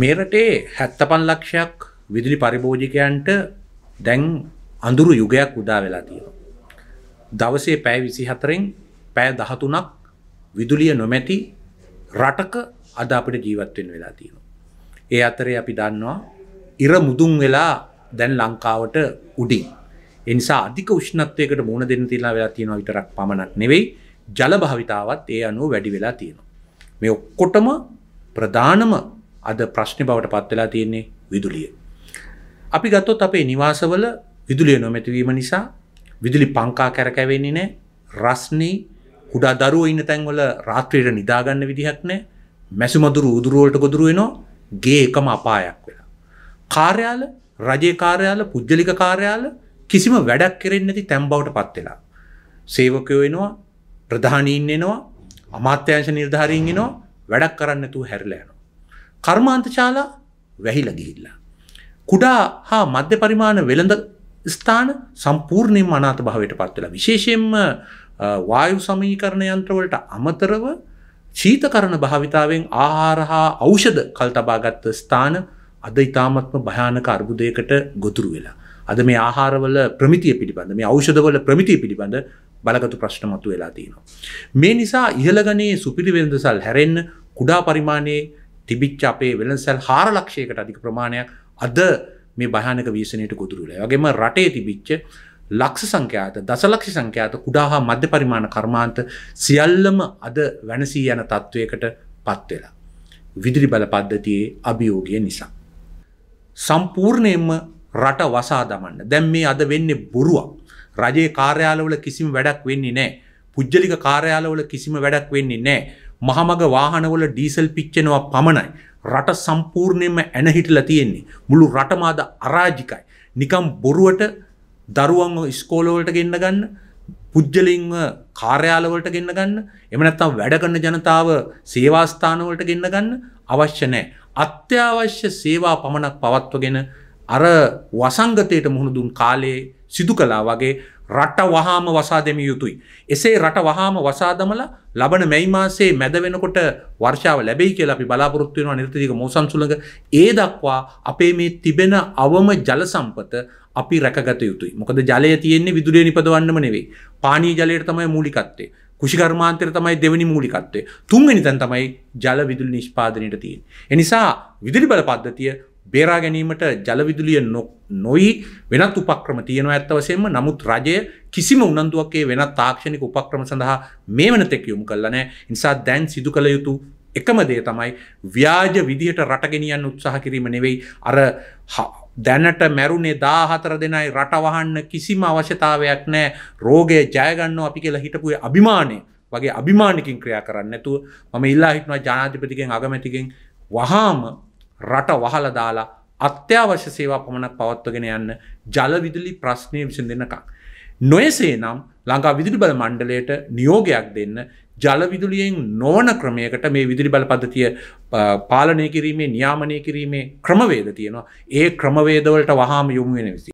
මේරටේ හැත්තපන් ලක්ෂයක් විදුලි පරිභෝජිකයන්ට දැන් අඳුරු යුගයක් උදා වෙලා තියෙනවා. දවසේ පැය විසි හතරෙන් පැය දහතුනක් විදුලිය නොමැති රටක අද අපිට ජීවත්වෙන් වෙලා තියෙනවා. ඒ අතරේ අපි දන්නවා ඉර මුදුන් වෙලා දැන් ලංකාවට උඩින්. එනිසා අධික උෂ්ණත්වයකට මුණ දෙන්න තිලා වෙලා තියෙනවා විතරක් පමණක් නෙවෙයි ජල භාවිතාවත් ඒ අනුව වැඩි වෙලා තියෙනවා. මේ ඔක්කොටම ප්‍රධානම අද ප්‍රශ්න බවට පත්වෙලා තියෙන්නේ විදුලිය. අපි ගත්තොත් අපේ නිවාසවල විදුලිය නොමැතිවීම නිසා විදුලි පංකා කැරකැවෙන්නේ නෑ රස්නී කුඩා දරුව ඉන්න තැන්වල රාත්‍රයට නිදාගන්න විදිහක් නෑ මැසුමදුරු උදුරුවලට ගොදුරුවෙනවා ගේ එකම අපායක් වෙලා. කාර්යාල රජේ කාර්යාල පුද්ගලික කාර්යාල කිසිම වැඩක් කෙරෙන්නේ නැති තැම්බවට පත් වෙලා. සේවකයෝ එනවා, ප්‍රධානීන් එනවා, අමාත්‍යාංශ නිලධාරීන් එනවා, වැඩක් කරන්න නැතුව හැරිලා යනවා. කර්මාන්තශාලා වැහිලා ගිහිල්ලා. කුඩා හා මධ්‍ය පරිමාණ වෙළඳ ස්ථාන සම්පූර්ණයෙන්ම අනාථ භාවයට පත් වෙලා විශේෂයෙන්ම වායු සමීකරණ යන්ත්‍රවලට අමතරව ශීතකරණ භාවිතාවෙන් ආහාර හා ඖෂධ කල් තබාගත් ස්ථාන අද ඉතාමත්ම භයානක අර්බුදයකට ගොතුරු වෙලා. අද මේ ආහාරවල ප්‍රමිතිය පිළිබඳ මේ ඖෂධවල ප්‍රමිතිය පිළිබඳ බලගතු ප්‍රශ්න මතු වෙලා තියෙනවා. මේ නිසා ඉහළගනේ සුපිරි වෙළඳසල් හැරෙන්න කුඩා පරිමාණයේ තිබිච්ච අපේ වෙළසැල් හාර ලක්ෂයකට අධික ප්‍රමාණයක් අද මේ භයනක වීසනයට ගොදුරුලේ වගේම රටේ තිබිච්ච ලක්ෂ සංඛ්‍යාත දසලක්ෂ සංඛ්‍යාත කුඩා හා මධ්‍ය පරිමාණ කර්මාන්ත සියල්ලම අද වැනසී යන තත්ත්වයකට පත්වෙලා. විදිරි බල පද්ධතියේ අභියෝගය නිසා. සම්පූර්ණයෙන්ම රට වසා දමන්න දැම් මේ අද වෙන්නේ බොරුවක් රජයේ කාර්යාලවල කිසිම වැඩක් වෙන්නේ නෑ පුද්ජලික කාර්යාලවල කිසිම වැඩක් වෙන්නේ නෑ මහමග වාහනවල ඩීසල් පිච්චෙනවා පමණයි. රට සම්පූර්ණයෙන්ම ඇනහිටලා තියෙන්නේ. මුළු රටම අද අරාජිකයි. නිකම් බොරුවට දරුවන්ව ඉස්කෝලවලට ගෙන්න ගන්න, පුජ්‍යලින්ව කාර්යාලවලට ගෙන්න ගන්න, එහෙම නැත්නම් වැඩ කරන ජනතාව සේවා ස්ථානවලට ගෙන්න ගන්න අවශ්‍ය නැහැ. අත්‍යවශ්‍ය සේවා පමණක් පවත්වගෙන අර වසංගතයට මුහුණ දුන් කාලයේ සිදු කළා වගේ රට වහාම වසා දෙමිය යුතුයි. එසේ රට වහාම වසාදමල ලබන මැයි මාසේ මැද වෙනකොට වර්ෂාව ලැබෙයි කියලා අපි බලාපොරොත්තු වෙනවා නිර්තදීක මෝසම් සුළඟ. ඒ දක්වා අපේ මේ තිබෙන අවම ජල සම්පත අපි රැකගත යුතුයි. මොකද ජලය තියෙන්නේ විදුලිය නිපදවන්නම නෙවෙයි. පානීය ජලයට තමයි මූලිකත්වය. කුෂිකර්මාන්තර තමයි දෙවනි මූලිකත්වය. තුන්වෙනි තැන තමයි ජල විදුලි නිෂ්පාදනයට තියෙන්නේ. එනිසා විදුලි බල පද්ධතිය බේරා ගැනීමට ජලවිදුලිය නොයි වෙනත් උපක්‍රම තියෙනවා ඇත්තවසයෙන්ම නමුත් රජය කිසිම උනන්දුවක්ගේ වෙනත් තාක්ෂණික උපක්‍රම සඳහා මේ වන තෙක් යොමු කල්ලනෑ නිසා දැන් සිදු කළ යුතු එකම දේ තමයි ව්‍යාජ විදිහට රටගෙනියන් උත්සාහ කිරීම නෙවෙයි අර දැනට මැරුණේ දාහතර දෙනයි රටවහන්න කිසිම අවශ්‍යතාවයක් නෑ රෝගය ජයගන්න අපි කියලා හිටපුේ අභිමානය වගේ අභිමානිකින් ක්‍රියා කරන්න ඇතුව මම ඉල්ලා හිටනවා ජනාධිපතිකෙන් අගමැතිකෙන් වහාම රට වහල දාලා අත්‍යවශ්‍ය සේවා පමණක් පවත්වගෙන යන්න ජලවිදුලි ප්‍රශ්නය විසින් දෙන්නකක්. නොයසේ නම් ලංකා විදුලි බල මණ්ඩලයට නියෝගයක් දෙන්න ජලවිදුලියෙන් නොවන ක්‍රමයකට මේ විදුලි බල පද්ධතිය පාලනය කිරීමේ නියාමනය කිරීමේ ක්‍රමවේද තියෙනවා ඒ ක්‍රමවේදවලට වහාම යොමුුවෙන විසි.